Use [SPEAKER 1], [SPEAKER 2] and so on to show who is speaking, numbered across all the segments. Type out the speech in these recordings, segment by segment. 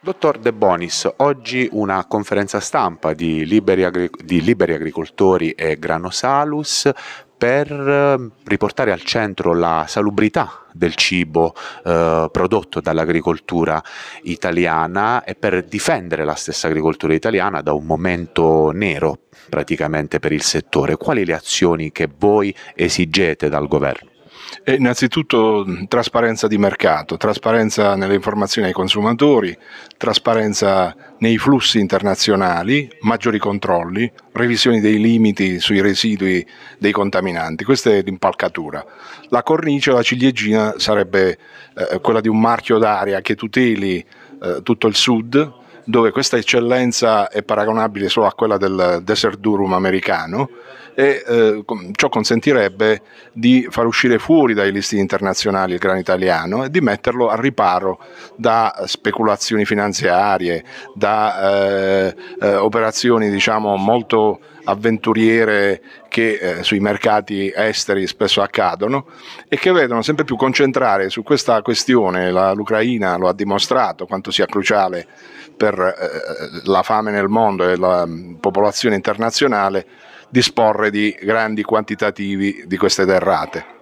[SPEAKER 1] Dottor De Bonis, oggi una conferenza stampa di liberi, agri- di liberi agricoltori e Granosalus per eh, riportare al centro la salubrità del cibo eh, prodotto dall'agricoltura italiana e per difendere la stessa agricoltura italiana da un momento nero praticamente per il settore. Quali le azioni che voi esigete dal governo? E eh,
[SPEAKER 2] innanzitutto trasparenza di mercato, trasparenza nelle informazioni ai consumatori, trasparenza nei flussi internazionali, maggiori controlli, revisioni dei limiti sui residui dei contaminanti. Questa è l'impalcatura. La cornice, la ciliegina sarebbe eh, quella di un marchio d'aria che tuteli eh, tutto il sud, dove questa eccellenza è paragonabile solo a quella del Desert Durum americano e eh, ciò consentirebbe di far uscire fuori dai listi internazionali il grano italiano e di metterlo al riparo da speculazioni finanziarie, da eh, eh, operazioni diciamo molto avventuriere che eh, sui mercati esteri spesso accadono e che vedono sempre più concentrare su questa questione, la, l'Ucraina lo ha dimostrato quanto sia cruciale per eh, eh la fame nel mondo e la m, mm, popolazione internazionale, disporre di grandi quantitativi di queste derrate.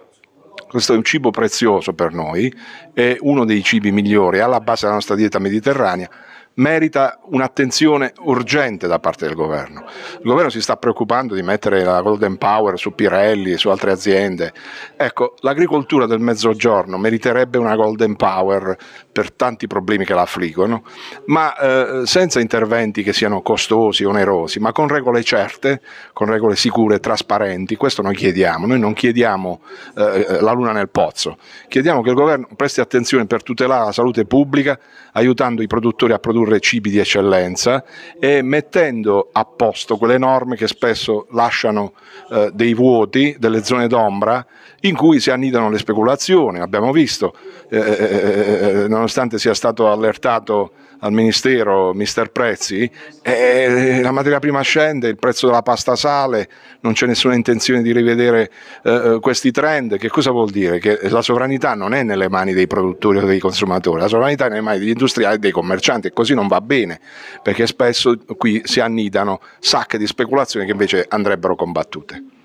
[SPEAKER 2] Questo è un cibo prezioso per noi, è uno dei cibi migliori, alla base della nostra dieta mediterranea merita un'attenzione urgente da parte del governo. Il governo si sta preoccupando di mettere la Golden Power su Pirelli e su altre aziende. Ecco, l'agricoltura del mezzogiorno meriterebbe una Golden Power per tanti problemi che la affliggono, ma eh, senza interventi che siano costosi, onerosi, ma con regole certe, con regole sicure, trasparenti. Questo noi chiediamo. Noi non chiediamo eh, eh, la luna nel pozzo. Chiediamo che il governo presti attenzione per tutelare la salute pubblica, aiutando i produttori a produrre produrre cibi di eccellenza e mettendo a posto quelle norme che spesso lasciano eh, dei vuoti, delle zone d'ombra in cui si annidano le speculazioni. Abbiamo visto, eh, eh, eh, eh nonostante sia stato allertato al Ministero mister Prezzi, eh, la materia prima scende, il prezzo della pasta sale, non c'è nessuna intenzione di rivedere eh, questi trend. Che cosa vuol dire? Che la sovranità non è nelle mani dei produttori o dei consumatori, la sovranità è nelle mani degli industriali e dei commercianti e così non va bene, perché spesso qui si annidano sacche di speculazioni che invece andrebbero combattute.